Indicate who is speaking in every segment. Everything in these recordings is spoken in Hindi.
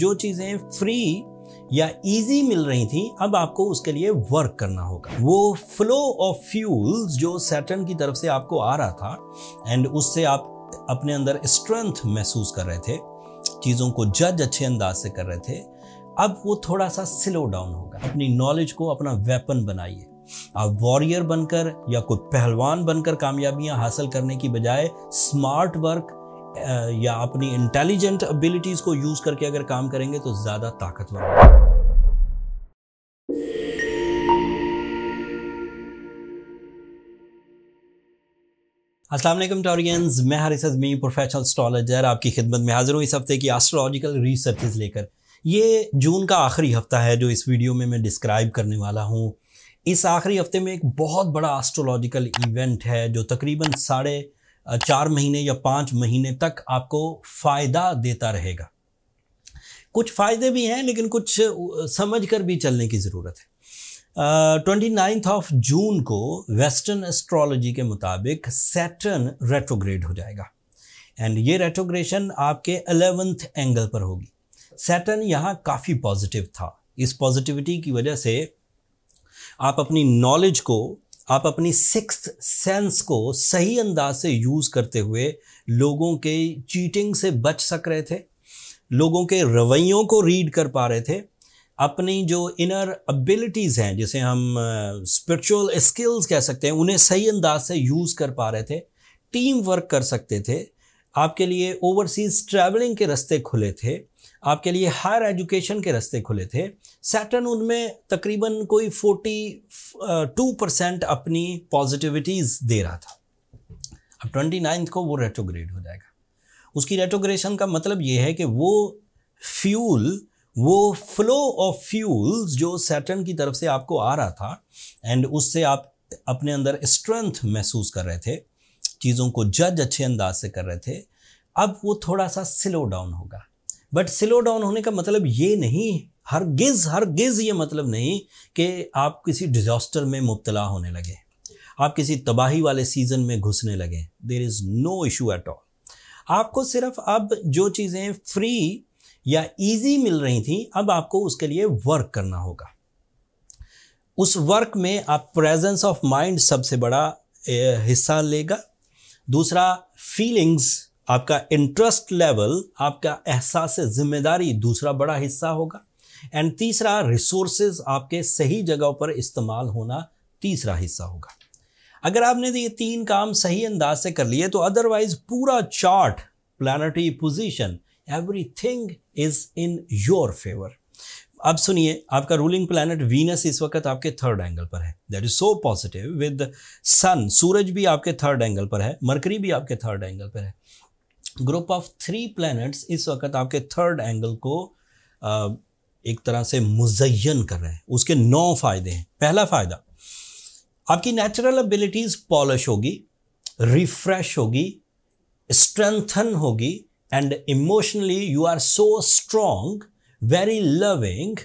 Speaker 1: जो चीज़ें फ्री या इजी मिल रही थी अब आपको उसके लिए वर्क करना होगा वो फ्लो ऑफ फ्यूल्स जो सैटर्न की तरफ से आपको आ रहा था एंड उससे आप अपने अंदर स्ट्रेंथ महसूस कर रहे थे चीज़ों को जज अच्छे अंदाज से कर रहे थे अब वो थोड़ा सा स्लो डाउन होगा अपनी नॉलेज को अपना वेपन बनाइए आप वॉरियर बनकर या कोई पहलवान बनकर कामयाबियां हासिल करने की बजाय स्मार्ट वर्क या अपनी इंटेलिजेंट एबिलिटीज़ को यूज़ करके अगर काम करेंगे तो ज़्यादा ताकतवर होंगे असलम टॉरियंस मैं हरिस मी प्रोफेशनल स्टॉलजर आपकी खिदमत में हाजिर हूँ इस हफ्ते की एस्ट्रोलॉजिकल रिसर्चेज लेकर ये जून का आखिरी हफ्ता है जो इस वीडियो में मैं डिस्क्राइब करने वाला हूँ इस आखिरी हफ्ते में एक बहुत बड़ा एस्ट्रोलॉजिकल इवेंट है जो तकरीबन साढ़े चार महीने या पाँच महीने तक आपको फ़ायदा देता रहेगा कुछ फ़ायदे भी हैं लेकिन कुछ समझ कर भी चलने की ज़रूरत है ट्वेंटी नाइन्थ ऑफ जून को वेस्टर्न एस्ट्रोलॉजी के मुताबिक सैटर्न रेट्रोग्रेड हो जाएगा एंड ये रेट्रोग्रेशन आपके अलेवेंथ एंगल पर होगी सैटर्न यहाँ काफ़ी पॉजिटिव था इस पॉजिटिविटी की वजह से आप अपनी नॉलेज को आप अपनी सिक्स सेंस को सही अंदाज से यूज़ करते हुए लोगों के चीटिंग से बच सक रहे थे लोगों के रवैयों को रीड कर पा रहे थे अपनी जो इनर एबिलिटीज़ हैं जिसे हम स्पिरिचुअल uh, स्किल्स कह सकते हैं उन्हें सही अंदाज से यूज़ कर पा रहे थे टीम वर्क कर सकते थे आपके लिए ओवरसीज ट्रैवलिंग के रास्ते खुले थे आपके लिए हायर एजुकेशन के रास्ते खुले थे सैटर्न उनमें तकरीबन कोई फोर्टी टू परसेंट अपनी पॉजिटिविटीज़ दे रहा था अब ट्वेंटी नाइन्थ को वो रेटोग्रेड हो जाएगा उसकी रेटोग्रेशन का मतलब ये है कि वो फ्यूल वो फ्लो ऑफ फ्यूल्स जो सैटर्न की तरफ से आपको आ रहा था एंड उससे आप अपने अंदर स्ट्रेंथ महसूस कर रहे थे चीज़ों को जज अच्छे अंदाज से कर रहे थे अब वो थोड़ा सा स्लो डाउन होगा बट स्लो डाउन होने का मतलब ये नहीं हर गिज हर गिज ये मतलब नहीं कि आप किसी डिज़ास्टर में मुबतला होने लगे आप किसी तबाही वाले सीज़न में घुसने लगे there is no issue at all आपको सिर्फ अब जो चीज़ें फ्री या इजी मिल रही थी अब आपको उसके लिए वर्क करना होगा उस वर्क में आप प्रेजेंस ऑफ माइंड सबसे बड़ा हिस्सा लेगा दूसरा फीलिंग्स आपका इंटरेस्ट लेवल आपका एहसास जिम्मेदारी दूसरा बड़ा हिस्सा होगा एंड तीसरा रिसोर्सेज आपके सही जगह पर इस्तेमाल होना तीसरा हिस्सा होगा अगर आपने तो ये तीन काम सही अंदाज से कर लिए तो अदरवाइज पूरा chart position everything is in your favour अब सुनिए आपका रूलिंग प्लैनेट वीनस इस वक्त आपके थर्ड एंगल पर है that is so positive with sun सूरज भी आपके थर्ड एंगल पर है मरकरी भी आपके थर्ड एंगल पर है ग्रुप ऑफ थ्री प्लैनेट्स इस वक्त आपके थर्ड एंगल को एक तरह से मुजयन कर रहे हैं उसके नौ फायदे हैं पहला फ़ायदा आपकी नेचुरल एबिलिटीज़ पॉलिश होगी रिफ्रेश होगी स्ट्रेंथन होगी and emotionally you are so strong very loving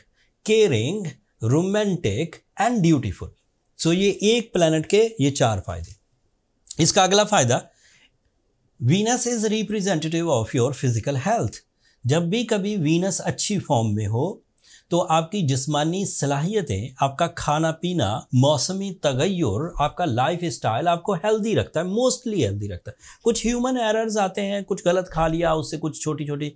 Speaker 1: caring romantic and dutiful so ये एक प्लैनेट के ये चार फायदे इसका अगला फायदा Venus is representative of your physical health जब भी कभी वीनस अच्छी फॉर्म में हो तो आपकी जिस्मानी सलाहियतें आपका खाना पीना मौसमी तगैर आपका लाइफ स्टाइल आपको हेल्दी रखता है मोस्टली हेल्दी रखता है कुछ ह्यूमन एरर्स आते हैं कुछ गलत खा लिया उससे कुछ छोटी छोटी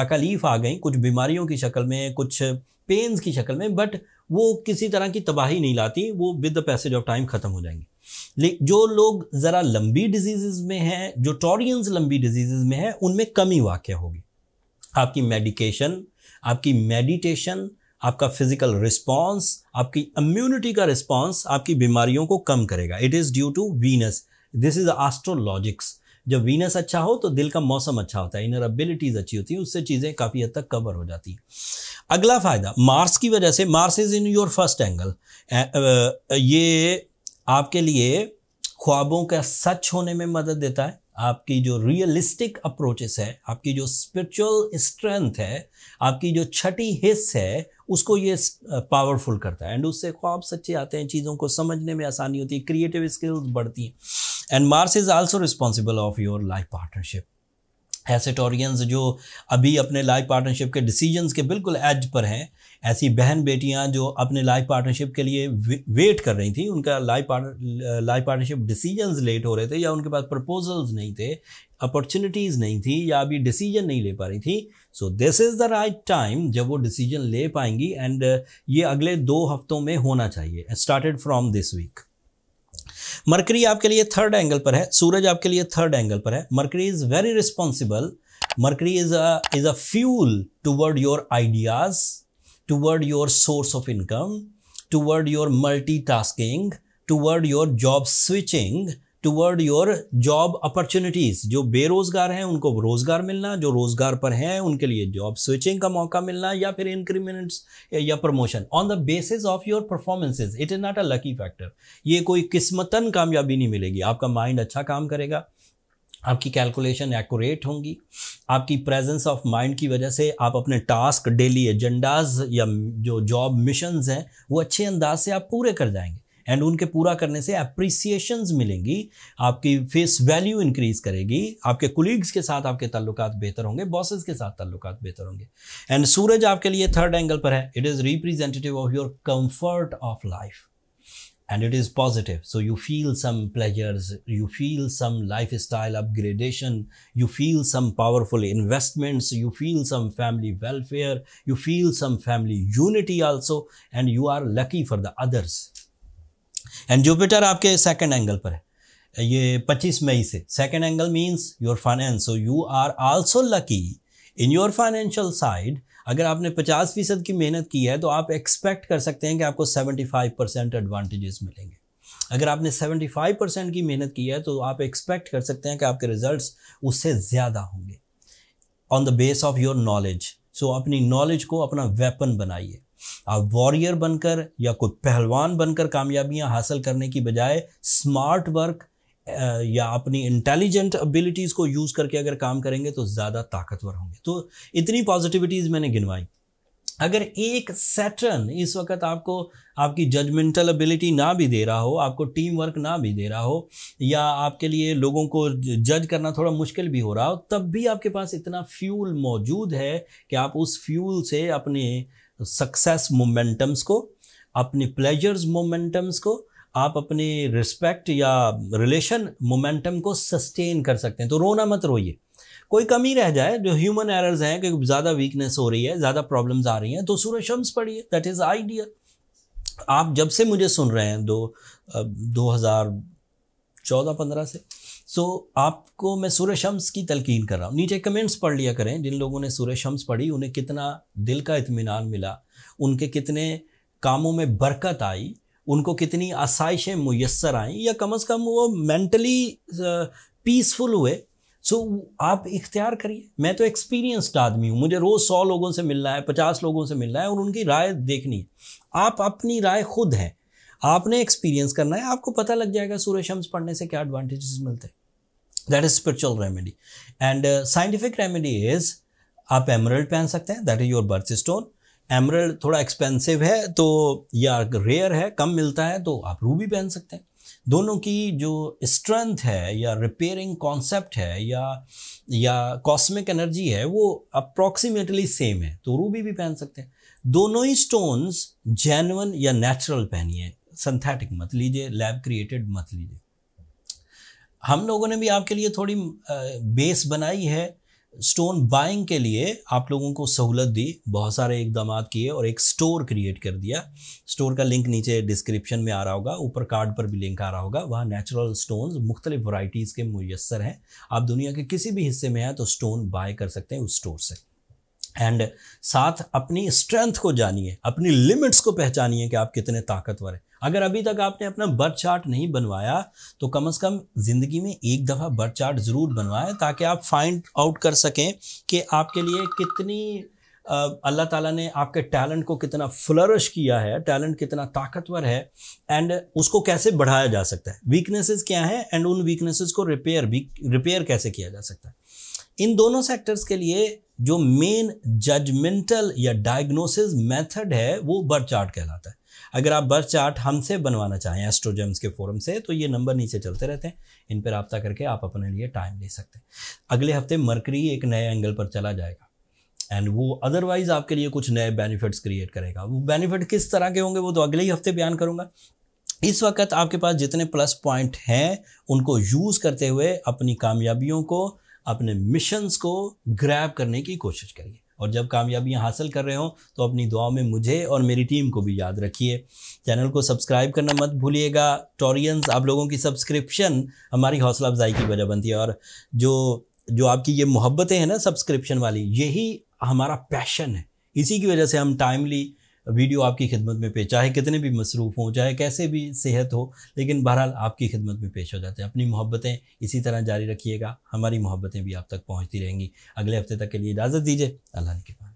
Speaker 1: तकलीफ़ आ गई कुछ बीमारियों की शक्ल में कुछ पेन्स की शक्ल में बट वो किसी तरह की तबाही नहीं लाती वो with the passage of time ख़त्म हो जाएंगी जो लोग ज़रा लंबी डिजीजेज में हैं जो टॉरियंस लंबी डिजीजेज में हैं उनमें कमी वाक़ होगी आपकी मेडिकेशन आपकी मेडिटेशन आपका फिजिकल रिस्पांस आपकी इम्यूनिटी का रिस्पांस आपकी बीमारियों को कम करेगा it is due to Venus this is astrologics जब वीनस अच्छा हो तो दिल का मौसम अच्छा होता है इनर अबिलिटीज़ अच्छी होती हैं उससे चीज़ें काफ़ी हद तक कवर हो जाती हैं अगला फ़ायदा मार्स की वजह से Mars is in your first angle ये आपके लिए ख्वाबों का सच होने में मदद देता है आपकी जो रियलिस्टिक अप्रोचेस है आपकी जो स्पिरिचुअल स्ट्रेंथ है आपकी जो छठी हिस्स है उसको ये पावरफुल करता है एंड उससे ख्वाब सच्चे आते हैं चीज़ों को समझने में आसानी होती है क्रिएटिव स्किल्स बढ़ती हैं and Mars is also responsible of your life partnership एसेटोरियंस जो अभी अपने लाइफ पार्टनरशिप के डिसीजंस के बिल्कुल एज पर हैं ऐसी बहन बेटियां जो अपने लाइफ पार्टनरशिप के लिए वेट कर रही थी उनका life life partnership decisions late हो रहे थे या उनके पास प्रपोजल्स नहीं थे अपॉर्चुनिटीज़ नहीं थी या अभी डिसीजन नहीं ले पा रही थी so this is the right time जब वो डिसीजन ले पाएंगी एंड uh, ये अगले दो हफ्तों में होना चाहिए started from this week Mercury आपके लिए थर्ड एंगल पर है सूरज आपके लिए थर्ड एंगल पर है Mercury is very responsible Mercury is a is a fuel toward your ideas toward your source of income, toward your multitasking, toward your job switching, toward your job opportunities जो बेरोज़गार हैं उनको रोज़गार मिलना जो रोज़गार पर हैं उनके लिए जॉब स्विचिंग का मौका मिलना या फिर इंक्रीमेंट्स या promotion on the basis of your performances it is not a lucky factor ये कोई किस्मतन कामयाबी नहीं मिलेगी आपका माइंड अच्छा काम करेगा आपकी कैलकुलेशन एक्यूरेट होंगी आपकी प्रेजेंस ऑफ माइंड की वजह से आप अपने टास्क डेली एजेंडाज या जो जॉब मिशन हैं वो अच्छे अंदाज से आप पूरे कर जाएंगे एंड उनके पूरा करने से अप्रिसिएशन मिलेंगी आपकी फेस वैल्यू इंक्रीज करेगी आपके कुलीग्स के साथ आपके ताल्लुक बेहतर होंगे बॉसेस के साथ ताल्लुक बेहतर होंगे एंड सूरज आपके लिए थर्ड एंगल पर है it is representative of your comfort of life and it is positive. So you feel some pleasures, you feel some lifestyle upgradation, you feel some powerful investments, you feel some family welfare, you feel some family unity also, and you are lucky for the others. And Jupiter आपके second angle पर है ये 25 मई se. Second angle means your finance, so you are also lucky in your financial side. अगर आपने पचास फीसद की मेहनत की है तो आप एक्सपेक्ट कर सकते हैं कि आपको सेवेंटी फाइव परसेंट एडवांटेजेस मिलेंगे अगर आपने सेवेंटी फाइव परसेंट की मेहनत की है तो आप एक्सपेक्ट कर सकते हैं कि आपके रिजल्ट्स उससे ज़्यादा होंगे on the base of your knowledge so अपनी नॉलेज को अपना वेपन बनाइए आप वॉरियर बनकर या कोई पहलवान बनकर कामयाबियां हासिल करने की बजाय स्मार्ट वर्क या अपनी इंटेलिजेंट एबिलिटीज़ को यूज़ करके अगर काम करेंगे तो ज़्यादा ताकतवर होंगे तो इतनी पॉजिटिविटीज़ मैंने गिनवाई अगर एक सेटर्न इस वक्त आपको आपकी जजमेंटल एबिलिटी ना भी दे रहा हो आपको टीम वर्क ना भी दे रहा हो या आपके लिए लोगों को जज करना थोड़ा मुश्किल भी हो रहा हो तब भी आपके पास इतना फ्यूल मौजूद है कि आप उस फ्यूल से अपने सक्सेस मोमेंटम्स को अपने प्लेजर्स मोमेंटम्स को आप अपने रिस्पेक्ट या रिलेशन मोमेंटम को सस्टेन कर सकते हैं तो रोना मत रोइए कोई कमी रह जाए जो ह्यूमन एरर्स हैं कि ज़्यादा वीकनेस हो रही है ज़्यादा प्रॉब्लम्स आ रही हैं तो सूर्य शम्स पढ़िए दैट इज़ आइडिया आप जब से मुझे सुन रहे हैं दो दो हज़ार चौदह पंद्रह से सो so, आपको मैं सूर्य शम्स की तलकीन कर रहा हूँ नीचे कमेंट्स पढ़ लिया करें जिन लोगों ने सूर्य शम्स पढ़ी उन्हें कितना दिल का इतमान मिला उनके कितने कामों में बरकत आई उनको कितनी आसाइशें मैसर आई या कम अज़ कम वो मेंटली पीसफुल हुए सो so, आप इख्तियार करिए मैं तो एक्सपीरियंस्ड आदमी हूँ मुझे रोज़ सौ लोगों से मिलना है पचास लोगों से मिलना है और उनकी राय देखनी है आप अपनी राय खुद हैं आपने एक्सपीरियंस करना है आपको पता लग जाएगा सूर्य शम्स पढ़ने से क्या एडवांटेजेस मिलते हैं that is spiritual remedy and scientific remedy is आप एमरल्ड पहन सकते हैं that is your birth stone emerald थोड़ा एक्सपेंसिव है तो या रेयर है कम मिलता है तो आप रूबी पहन सकते हैं दोनों की जो स्ट्रेंथ है या रिपेयरिंग कॉन्सेप्ट है या या कॉस्मिक एनर्जी है वो अप्रॉक्सीमेटली सेम है तो रूबी भी पहन सकते हैं दोनों ही स्टोन्स जेनवन या नेचुरल पहनिए सिंथेटिक मत लीजिए लैब क्रिएटेड मत लीजिए हम लोगों ने भी आपके लिए थोड़ी बेस बनाई है स्टोन बाइंग के लिए आप लोगों को सहूलत दी बहुत सारे इकदाम किए और एक स्टोर क्रिएट कर दिया स्टोर का लिंक नीचे डिस्क्रिप्शन में आ रहा होगा ऊपर कार्ड पर भी लिंक आ रहा होगा वहाँ नेचुरल स्टोन्स मुख्तलिफ वाइटीज़ के मैसर हैं आप दुनिया के किसी भी हिस्से में हैं तो स्टोन बाय कर सकते हैं उस स्टोर से एंड साथ अपनी स्ट्रेंथ को जानिए अपनी लिमिट्स को पहचानिए कि आप कितने ताकतवर हैं अगर अभी तक आपने अपना बर्थ चार्ट नहीं बनवाया तो कम से कम ज़िंदगी में एक दफ़ा बर्थ चार्ट ज़रूर बनवाएं ताकि आप फाइंड आउट कर सकें कि आपके लिए कितनी अल्लाह ताला ने आपके टैलेंट को कितना फ्लरिश किया है टैलेंट कितना ताकतवर है एंड उसको कैसे बढ़ाया जा सकता है वीकनेसेस क्या हैं एंड उन वीकनेसेस को रिपेयर भी रिपेयर कैसे किया जा सकता है इन दोनों सेक्टर्स के लिए जो मेन जजमेंटल या डायग्नोसिस मेथड है वो बर्थ चार्ट कहलाता है अगर आप बर्थ चार्ट हमसे बनवाना चाहें एस्ट्रोजेम्स के फोरम से तो ये नंबर नीचे चलते रहते हैं इन पर रबता करके आप अपने लिए टाइम ले सकते हैं अगले हफ्ते मरकरी एक नए एंगल पर चला जाएगा एंड वो अदरवाइज आपके लिए कुछ नए बेनिफिट्स क्रिएट करेगा वो बेनिफिट किस तरह के होंगे वो तो अगले ही हफ्ते बयान करूँगा इस वक्त आपके पास जितने प्लस पॉइंट हैं उनको यूज़ करते हुए अपनी कामयाबियों को अपने मिशंस को ग्रैब करने की कोशिश करिए और जब कामयाबियाँ हासिल कर रहे हों तो अपनी दुआ में मुझे और मेरी टीम को भी याद रखिए चैनल को सब्सक्राइब करना मत भूलिएगा टोरियंस आप लोगों की सब्सक्रिप्शन हमारी हौसला अफजाई की वजह बनती है और जो जो आपकी ये मोहब्बतें हैं ना सब्सक्रिप्शन वाली यही हमारा पैशन है इसी की वजह से हम टाइमली वीडियो आपकी खिदमत में पेश चाहे कितने भी मसरूफ़ हों चाहे कैसे भी सेहत हो लेकिन बहरहाल आपकी खिदमत में पेश हो जाते हैं अपनी मोहब्बतें इसी तरह जारी रखिएगा हमारी मोहब्बतें भी आप तक पहुँचती रहेंगी अगले हफ्ते तक के लिए इजाज़त दीजिए अल्लाह के पास